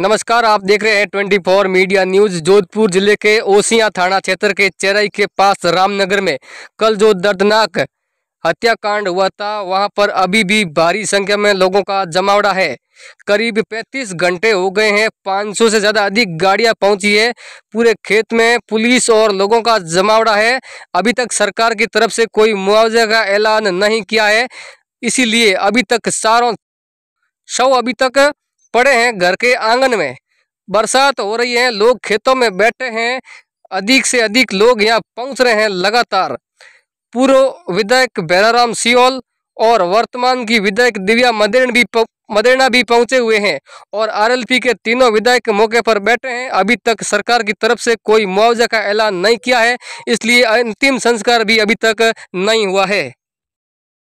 नमस्कार आप देख रहे हैं twenty four media news Jodhpur जिले के ओसिया थाना क्षेत्र के चेराई के पास रामनगर में कल जो दर्दनाक हत्याकांड हुआ था वहां पर अभी भी भारी संख्या में लोगों का जमावड़ा है करीब 35 घंटे हो गए हैं 500 से ज़्यादा अधिक गाड़ियां पहुंची है पूरे खेत में पुलिस और लोगों का जमावड़ा है अभी तक सरकार की तरफ से कोई मुआवजे का ऐलान नहीं किया है इसीलिए अभी तक सारों शव अभी तक पड़े हैं घर के आंगन में बरसात हो रही है लोग खेतों में बैठे हैं अधिक से अधिक लोग यहाँ पहुँच रहे हैं लगातार पूर्व विधायक बैराराम सियोल और वर्तमान की विधायक दिव्या मदेन भी मदेना भी पहुंचे हुए हैं और आरएलपी के तीनों विधायक मौके पर बैठे हैं अभी तक सरकार की तरफ से कोई मुआवजा का ऐलान नहीं किया है इसलिए अंतिम संस्कार भी अभी तक नहीं हुआ है